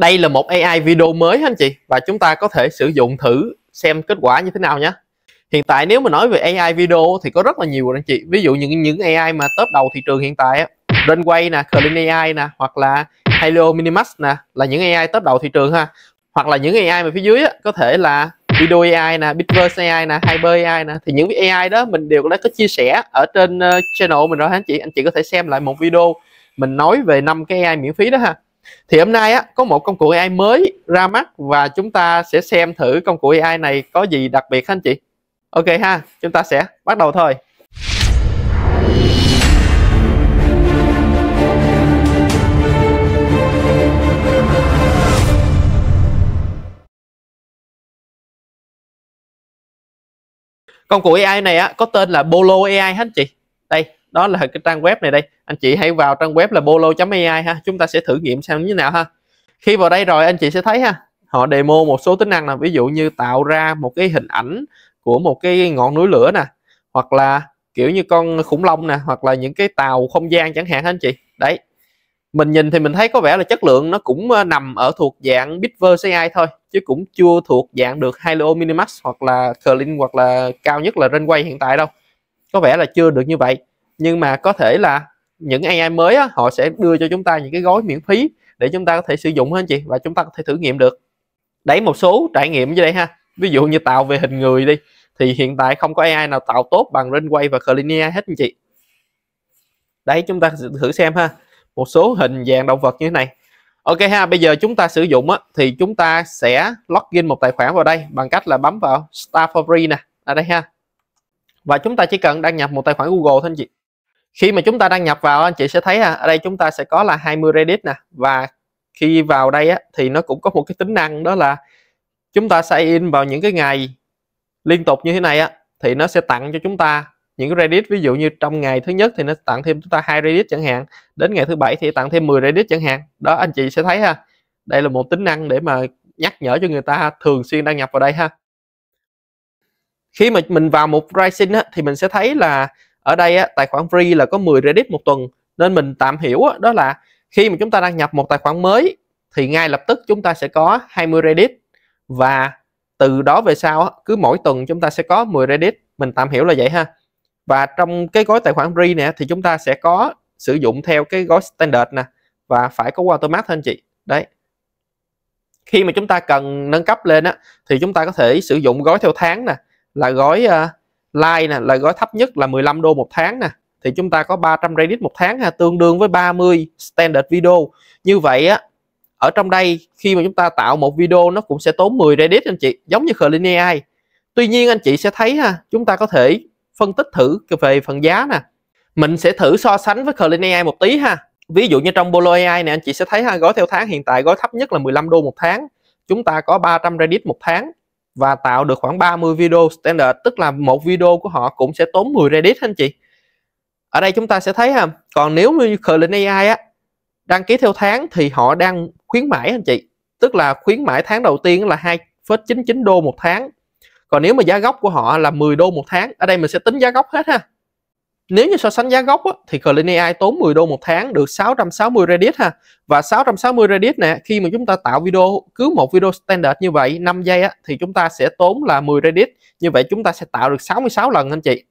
đây là một AI video mới anh chị và chúng ta có thể sử dụng thử xem kết quả như thế nào nhé hiện tại nếu mà nói về AI video thì có rất là nhiều rồi anh chị ví dụ những những AI mà top đầu thị trường hiện tại á Runway nè, Clean AI nè hoặc là Helio Minimax nè là những AI top đầu thị trường ha hoặc là những AI mà phía dưới á, có thể là Video AI nè, Bitverse AI nè, Hyper AI nè thì những cái AI đó mình đều đã có chia sẻ ở trên channel mình rồi hả anh chị anh chị có thể xem lại một video mình nói về năm cái AI miễn phí đó ha thì hôm nay á, có một công cụ AI mới ra mắt và chúng ta sẽ xem thử công cụ AI này có gì đặc biệt hả anh chị Ok ha chúng ta sẽ bắt đầu thôi Công cụ AI này á, có tên là Bolo AI hả anh chị? Đây, đó là cái trang web này đây anh chị hãy vào trang web là bolo.ai ha chúng ta sẽ thử nghiệm xem như nào ha khi vào đây rồi anh chị sẽ thấy ha họ demo một số tính năng là ví dụ như tạo ra một cái hình ảnh của một cái ngọn núi lửa nè hoặc là kiểu như con khủng long nè hoặc là những cái tàu không gian chẳng hạn anh chị đấy mình nhìn thì mình thấy có vẻ là chất lượng nó cũng ờ, nằm ở thuộc dạng Bitver ai thôi chứ cũng chưa thuộc dạng được Halo Minimax hoặc là Clean hoặc là cao nhất là Runway hiện tại đâu có vẻ là chưa được như vậy nhưng mà có thể là những AI mới á, họ sẽ đưa cho chúng ta những cái gói miễn phí để chúng ta có thể sử dụng hết chị và chúng ta có thể thử nghiệm được đấy một số trải nghiệm dưới đây ha ví dụ như tạo về hình người đi thì hiện tại không có AI nào tạo tốt bằng Runway và Clean hết anh chị đấy chúng ta thử xem ha một số hình dạng động vật như thế này ok ha bây giờ chúng ta sử dụng á, thì chúng ta sẽ login một tài khoản vào đây bằng cách là bấm vào Star for free nè ở đây ha và chúng ta chỉ cần đăng nhập một tài khoản Google thôi anh chị khi mà chúng ta đăng nhập vào anh chị sẽ thấy ha, ở đây chúng ta sẽ có là 20 Reddit nè và khi vào đây á, thì nó cũng có một cái tính năng đó là chúng ta sẽ in vào những cái ngày liên tục như thế này á thì nó sẽ tặng cho chúng ta những cái Reddit ví dụ như trong ngày thứ nhất thì nó tặng thêm chúng ta hai Reddit chẳng hạn đến ngày thứ bảy thì tặng thêm 10 Reddit chẳng hạn đó anh chị sẽ thấy ha đây là một tính năng để mà nhắc nhở cho người ta thường xuyên đăng nhập vào đây ha khi mà mình vào một rising á, thì mình sẽ thấy là ở đây á, tài khoản free là có 10 Reddit một tuần nên mình tạm hiểu á, đó là khi mà chúng ta đăng nhập một tài khoản mới thì ngay lập tức chúng ta sẽ có 20 Reddit và từ đó về sau á, cứ mỗi tuần chúng ta sẽ có 10 Reddit mình tạm hiểu là vậy ha và trong cái gói tài khoản free nè thì chúng ta sẽ có sử dụng theo cái gói standard nè và phải có watermark thôi anh chị đấy khi mà chúng ta cần nâng cấp lên á thì chúng ta có thể sử dụng gói theo tháng nè là gói uh, like nè là gói thấp nhất là 15 đô một tháng nè thì chúng ta có 300 Reddit một tháng ha, tương đương với 30 standard video như vậy á ở trong đây khi mà chúng ta tạo một video nó cũng sẽ tốn 10 Reddit anh chị giống như Clean AI tuy nhiên anh chị sẽ thấy ha chúng ta có thể phân tích thử về phần giá nè mình sẽ thử so sánh với Clean AI một tí ha ví dụ như trong Bolo AI này anh chị sẽ thấy ha gói theo tháng hiện tại gói thấp nhất là 15 đô một tháng chúng ta có 300 Reddit một tháng và tạo được khoảng 30 video standard tức là một video của họ cũng sẽ tốn 10 Reddit anh chị ở đây chúng ta sẽ thấy ha còn nếu như Clint AI á đăng ký theo tháng thì họ đang khuyến mãi anh chị tức là khuyến mãi tháng đầu tiên là 2,99 đô một tháng còn nếu mà giá gốc của họ là 10 đô một tháng ở đây mình sẽ tính giá gốc hết ha nếu như so sánh giá gốc á, thì Clean AI tốn 10 đô một tháng được 660 Reddit ha và 660 Reddit nè khi mà chúng ta tạo video cứ một video standard như vậy 5 giây á, thì chúng ta sẽ tốn là 10 Reddit như vậy chúng ta sẽ tạo được 66 lần anh chị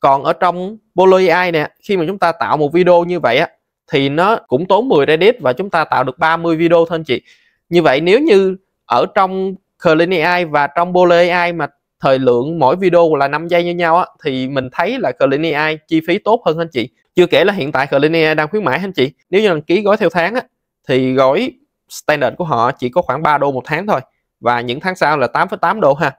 còn ở trong Poly AI nè khi mà chúng ta tạo một video như vậy á, thì nó cũng tốn 10 Reddit và chúng ta tạo được 30 video thôi anh chị như vậy nếu như ở trong Clean AI và trong Poly AI mà thời lượng mỗi video là 5 giây như nhau á thì mình thấy là Clean AI chi phí tốt hơn anh chị chưa kể là hiện tại Clean AI đang khuyến mãi anh chị nếu như đăng ký gói theo tháng á thì gói standard của họ chỉ có khoảng 3 đô một tháng thôi và những tháng sau là 8,8 đô ha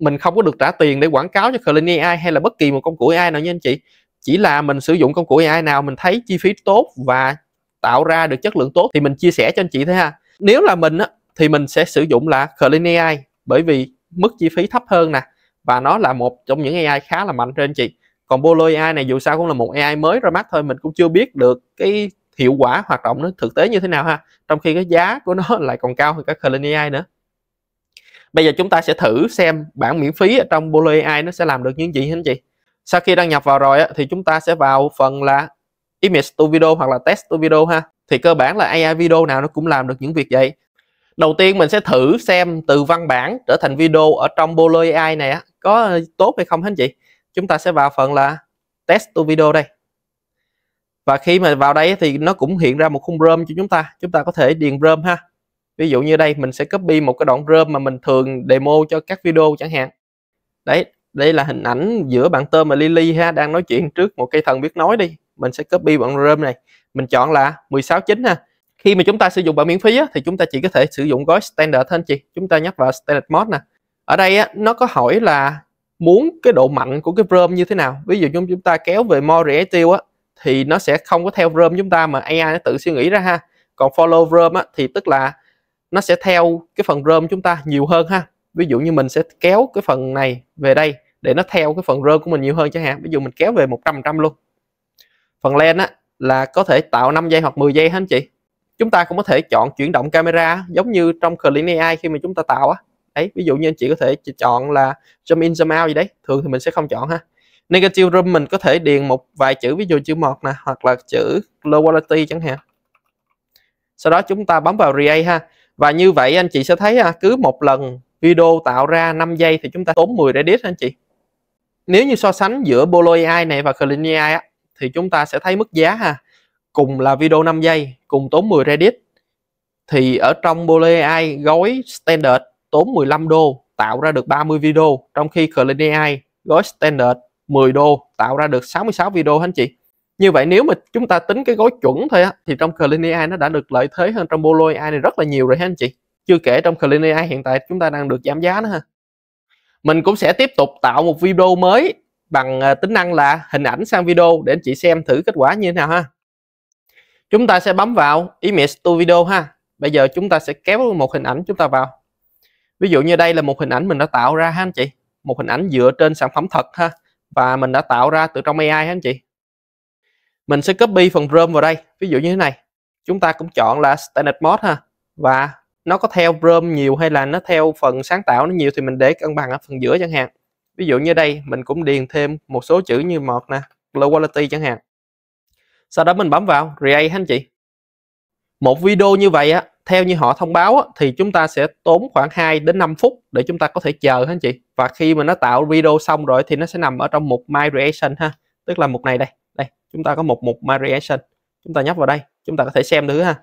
mình không có được trả tiền để quảng cáo cho Clean AI hay là bất kỳ một công cụ AI nào nha anh chị chỉ là mình sử dụng công cụ AI nào mình thấy chi phí tốt và tạo ra được chất lượng tốt thì mình chia sẻ cho anh chị thế ha nếu là mình á, thì mình sẽ sử dụng là Clean AI bởi vì mức chi phí thấp hơn nè và nó là một trong những AI khá là mạnh trên chị còn Bolo AI này dù sao cũng là một AI mới ra mắt thôi mình cũng chưa biết được cái hiệu quả hoạt động nó thực tế như thế nào ha trong khi cái giá của nó lại còn cao hơn cả Kalin AI nữa bây giờ chúng ta sẽ thử xem bản miễn phí ở trong Bolo AI nó sẽ làm được những gì anh chị sau khi đăng nhập vào rồi thì chúng ta sẽ vào phần là image to video hoặc là test to video ha thì cơ bản là AI video nào nó cũng làm được những việc vậy đầu tiên mình sẽ thử xem từ văn bản trở thành video ở trong Bolo AI này có tốt hay không hả anh chị chúng ta sẽ vào phần là test to video đây và khi mà vào đây thì nó cũng hiện ra một khung rơm cho chúng ta chúng ta có thể điền rơm ha ví dụ như đây mình sẽ copy một cái đoạn rơm mà mình thường demo cho các video chẳng hạn đấy đây là hình ảnh giữa bạn tôm và Lily ha đang nói chuyện trước một cây thần biết nói đi mình sẽ copy đoạn rơm này mình chọn là 16 chính ha khi mà chúng ta sử dụng bản miễn phí á, thì chúng ta chỉ có thể sử dụng gói standard thôi anh chị chúng ta nhắc vào standard mode nè ở đây á, nó có hỏi là muốn cái độ mạnh của cái ROM như thế nào ví dụ chúng ta kéo về more reactive á, thì nó sẽ không có theo ROM chúng ta mà AI nó tự suy nghĩ ra ha còn follow ROM á, thì tức là nó sẽ theo cái phần ROM chúng ta nhiều hơn ha ví dụ như mình sẽ kéo cái phần này về đây để nó theo cái phần rơ của mình nhiều hơn chẳng hạn ví dụ mình kéo về 100% luôn phần len á là có thể tạo 5 giây hoặc 10 giây hết anh chị chúng ta cũng có thể chọn chuyển động camera giống như trong Clean AI khi mà chúng ta tạo á đấy ví dụ như anh chị có thể chọn là zoom in zoom out gì đấy thường thì mình sẽ không chọn ha negative room mình có thể điền một vài chữ ví dụ chữ mọt nè hoặc là chữ low quality chẳng hạn sau đó chúng ta bấm vào create ha và như vậy anh chị sẽ thấy à, cứ một lần video tạo ra 5 giây thì chúng ta tốn 10 Reddit anh chị nếu như so sánh giữa Bolo AI này và Clean AI á, thì chúng ta sẽ thấy mức giá ha cùng là video 5 giây cùng tốn 10 Reddit thì ở trong Bole AI gói standard tốn 15 đô tạo ra được 30 video trong khi Clean AI gói standard 10 đô tạo ra được 66 video anh chị như vậy nếu mà chúng ta tính cái gói chuẩn thôi á thì trong Clean AI nó đã được lợi thế hơn trong Bolo AI này rất là nhiều rồi ha anh chị chưa kể trong Clean AI hiện tại chúng ta đang được giảm giá nữa ha mình cũng sẽ tiếp tục tạo một video mới bằng à, tính năng là hình ảnh sang video để anh chị xem thử kết quả như thế nào ha chúng ta sẽ bấm vào image to video ha bây giờ chúng ta sẽ kéo một hình ảnh chúng ta vào ví dụ như đây là một hình ảnh mình đã tạo ra ha anh chị một hình ảnh dựa trên sản phẩm thật ha và mình đã tạo ra từ trong AI ha anh chị mình sẽ copy phần ROM vào đây ví dụ như thế này chúng ta cũng chọn là standard mode ha và nó có theo ROM nhiều hay là nó theo phần sáng tạo nó nhiều thì mình để cân bằng ở phần giữa chẳng hạn ví dụ như đây mình cũng điền thêm một số chữ như một nè low quality chẳng hạn sau đó mình bấm vào create anh chị một video như vậy á theo như họ thông báo á, thì chúng ta sẽ tốn khoảng 2 đến 5 phút để chúng ta có thể chờ anh chị và khi mà nó tạo video xong rồi thì nó sẽ nằm ở trong mục my reaction ha tức là mục này đây đây chúng ta có một mục my reaction chúng ta nhấp vào đây chúng ta có thể xem nữa ha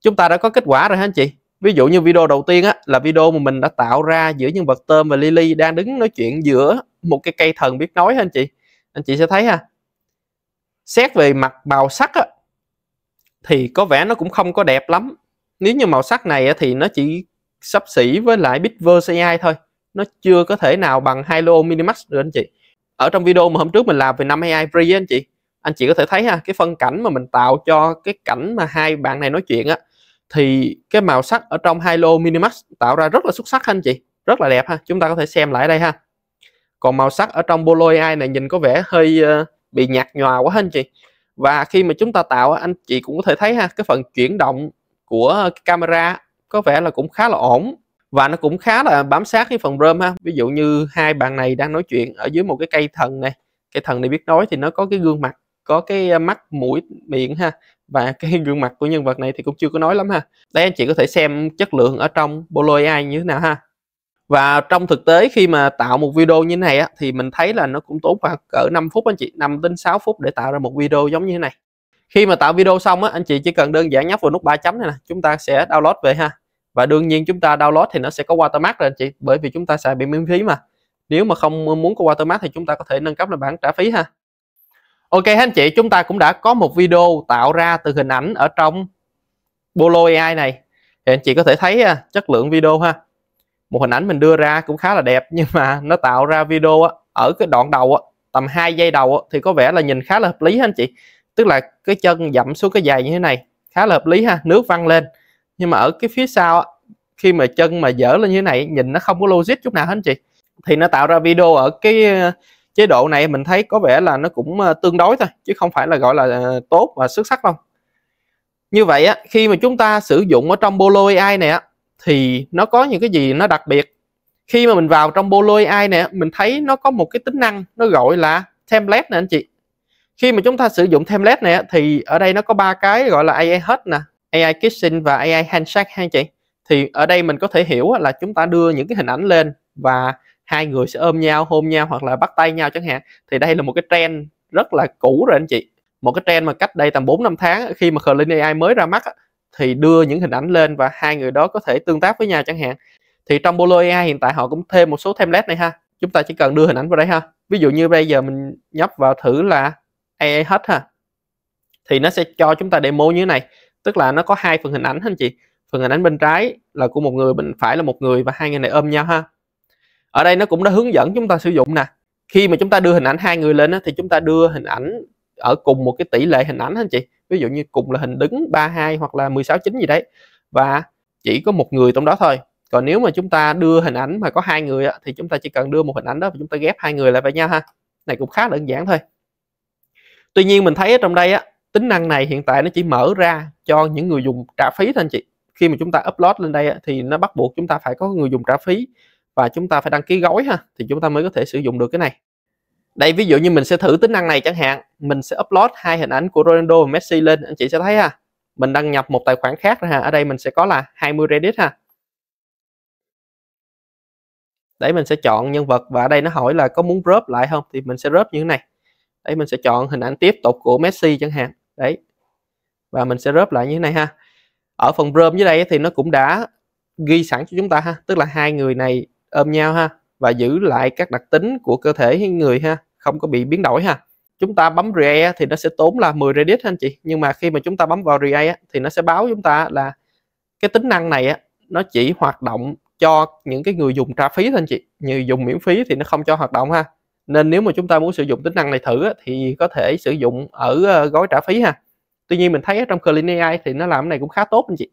chúng ta đã có kết quả rồi ha anh chị ví dụ như video đầu tiên á, là video mà mình đã tạo ra giữa nhân vật tôm và lily đang đứng nói chuyện giữa một cái cây thần biết nói ha anh chị anh chị sẽ thấy ha xét về mặt màu sắc á, thì có vẻ nó cũng không có đẹp lắm nếu như màu sắc này á, thì nó chỉ sắp xỉ với lại Bitverse AI thôi nó chưa có thể nào bằng Halo Minimax được anh chị ở trong video mà hôm trước mình làm về năm AI free anh chị anh chị có thể thấy ha cái phân cảnh mà mình tạo cho cái cảnh mà hai bạn này nói chuyện á thì cái màu sắc ở trong Halo Minimax tạo ra rất là xuất sắc anh chị rất là đẹp ha chúng ta có thể xem lại đây ha còn màu sắc ở trong Polo AI này nhìn có vẻ hơi uh, bị nhạt nhòa quá hết anh chị và khi mà chúng ta tạo anh chị cũng có thể thấy ha cái phần chuyển động của camera có vẻ là cũng khá là ổn và nó cũng khá là bám sát cái phần rơm ha ví dụ như hai bạn này đang nói chuyện ở dưới một cái cây thần này cây thần này biết nói thì nó có cái gương mặt có cái à, mắt mũi miệng ha và cái gương mặt của nhân vật này thì cũng chưa có nói lắm ha đây anh chị có thể xem chất lượng ở trong bolo AI như thế nào ha và trong thực tế khi mà tạo một video như thế này á, thì mình thấy là nó cũng tốn khoảng cỡ 5 phút anh chị 5 đến 6 phút để tạo ra một video giống như thế này khi mà tạo video xong á, anh chị chỉ cần đơn giản nhấp vào nút ba chấm này nè chúng ta sẽ download về ha và đương nhiên chúng ta download thì nó sẽ có watermark rồi anh chị bởi vì chúng ta xài bị miễn phí mà nếu mà không muốn có watermark thì chúng ta có thể nâng cấp lên bản trả phí ha ok anh chị chúng ta cũng đã có một video tạo ra từ hình ảnh ở trong Bolo AI này thì anh chị có thể thấy chất lượng video ha một hình ảnh mình đưa ra cũng khá là đẹp nhưng mà nó tạo ra video á, ở cái đoạn đầu á, tầm 2 giây đầu á, thì có vẻ là nhìn khá là hợp lý ha anh chị tức là cái chân dậm xuống cái giày như thế này khá là hợp lý ha nước văng lên nhưng mà ở cái phía sau á, khi mà chân mà dở lên như thế này nhìn nó không có logic chút nào hết anh chị thì nó tạo ra video ở cái ờ, chế độ này mình thấy có vẻ là nó cũng ờ, tương đối thôi chứ không phải là gọi là ờ, tốt và xuất sắc đâu như vậy á, khi mà chúng ta sử dụng ở trong Bolo AI này á, thì nó có những cái gì nó đặc biệt khi mà mình vào trong Polo AI nè mình thấy nó có một cái tính năng nó gọi là template nè anh chị khi mà chúng ta sử dụng template này thì ở đây nó có ba cái gọi là AI hết nè AI Kissing và AI Handshake ha chị thì ở đây mình có thể hiểu là chúng ta đưa những cái hình ảnh lên và hai người sẽ ôm nhau hôn nhau hoặc là bắt tay nhau chẳng hạn thì đây là một cái trend rất là cũ rồi anh chị một cái trend mà cách đây tầm 4 năm tháng khi mà Clean AI mới ra mắt thì đưa những hình ảnh lên và hai người đó có thể tương tác với nhau chẳng hạn thì trong Bolo AI hiện tại họ cũng thêm một số template này ha chúng ta chỉ cần đưa hình ảnh vào đây ha ví dụ như bây giờ mình nhấp vào thử là AI hết ha thì nó sẽ cho chúng ta demo như thế này tức là nó có hai phần hình ảnh anh chị phần hình ảnh bên trái là của một người bên phải là một người và hai người này ôm nhau ha ở đây nó cũng đã hướng dẫn chúng ta sử dụng nè khi mà chúng ta đưa hình ảnh hai người lên thì chúng ta đưa hình ảnh ở cùng một cái tỷ lệ hình ảnh anh chị ví dụ như cùng là hình đứng 32 hoặc là 16 9 gì đấy và chỉ có một người trong đó thôi còn nếu mà chúng ta đưa hình ảnh mà có hai người á, thì chúng ta chỉ cần đưa một hình ảnh đó và chúng ta ghép hai người lại với nhau ha này cũng khá đơn giản thôi tuy nhiên mình thấy ở trong đây á tính năng này hiện tại nó chỉ mở ra cho những người dùng trả phí thôi anh chị khi mà chúng ta upload lên đây á, thì nó bắt buộc chúng ta phải có người dùng trả phí và chúng ta phải đăng ký gói ha thì chúng ta mới có thể sử dụng được cái này đây ví dụ như mình sẽ thử tính năng này chẳng hạn mình sẽ upload hai hình ảnh của Ronaldo và Messi lên anh chị sẽ thấy ha mình đăng nhập một tài khoản khác ha ở đây mình sẽ có là 20 Reddit ha để mình sẽ chọn nhân vật và ở đây nó hỏi là có muốn rớp lại không thì mình sẽ rớp như thế này đấy mình sẽ chọn hình ảnh tiếp tục của Messi chẳng hạn đấy và mình sẽ rớp lại như thế này ha ở phần rơm dưới đây thì nó cũng đã ghi sẵn cho chúng ta ha tức là hai người này ôm nhau ha và giữ lại các đặc tính của cơ thể người ha không có bị biến đổi ha chúng ta bấm re thì nó sẽ tốn là 10 Redis anh chị nhưng mà khi mà chúng ta bấm vào re thì nó sẽ báo chúng ta là cái tính năng này nó chỉ hoạt động cho những cái người dùng trả phí thôi anh chị người dùng miễn phí thì nó không cho hoạt động ha nên nếu mà chúng ta muốn sử dụng tính năng này thử thì có thể sử dụng ở ờ, gói trả phí ha tuy nhiên mình thấy trong Clean AI thì nó làm cái này cũng khá tốt anh chị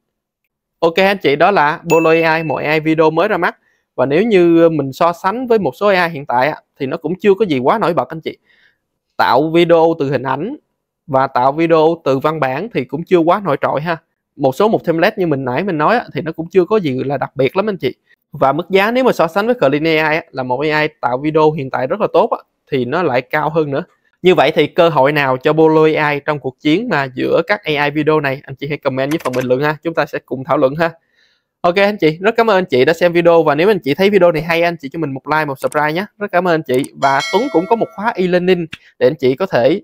ok anh chị đó là Bolo AI một AI video mới ra mắt và nếu như mình so sánh với một số AI hiện tại thì nó cũng chưa có gì quá nổi bật anh chị tạo video từ hình ảnh và tạo video từ văn bản thì cũng chưa quá nổi trội ha một số một template như mình nãy mình nói thì nó cũng chưa có gì là đặc biệt lắm anh chị và mức giá nếu mà so sánh với Clean AI là một AI tạo video hiện tại rất là tốt thì nó lại cao hơn nữa như vậy thì cơ hội nào cho Bolo AI trong cuộc chiến mà giữa các AI video này anh chị hãy comment với phần bình luận ha chúng ta sẽ cùng thảo luận ha ok anh chị rất cảm ơn anh chị đã xem video và nếu anh chị thấy video này hay anh chị cho mình một like một subscribe nhé rất cảm ơn anh chị và tuấn cũng có một khóa e-learning để anh chị có thể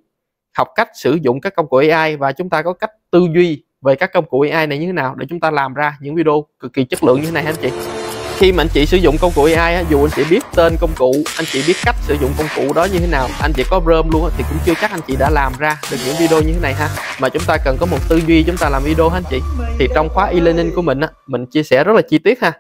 học cách sử dụng các công cụ ai và chúng ta có cách tư duy về các công cụ AI này như thế nào để chúng ta làm ra những video cực kỳ chất lượng như thế này anh chị khi mà anh chị sử dụng công cụ AI dù anh chị biết tên công cụ anh chị biết cách sử dụng công cụ đó như thế nào anh chị có rơm luôn thì cũng chưa chắc anh chị đã làm ra được những video như thế này ha mà chúng ta cần có một tư duy chúng ta làm video ha anh chị thì trong khóa e-learning của mình á, mình chia sẻ rất là chi tiết ha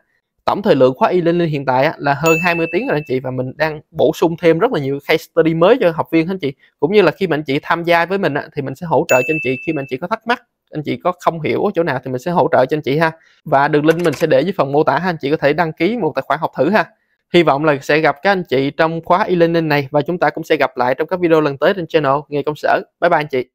tổng thời lượng khóa e-learning hiện tại là hơn 20 tiếng rồi anh chị và mình đang bổ sung thêm rất là nhiều case study mới cho học viên anh chị cũng như là khi mà anh chị tham gia với mình thì mình sẽ hỗ trợ cho anh chị khi mà anh chị có thắc mắc anh chị có không hiểu ở chỗ nào thì mình sẽ hỗ trợ cho anh chị ha và đường link mình sẽ để dưới phần mô tả ha anh chị có thể đăng ký một tài khoản học thử ha hy vọng là sẽ gặp các anh chị trong khóa e-learning này và chúng ta cũng sẽ gặp lại trong các video lần tới trên channel nghề công sở bye bye anh chị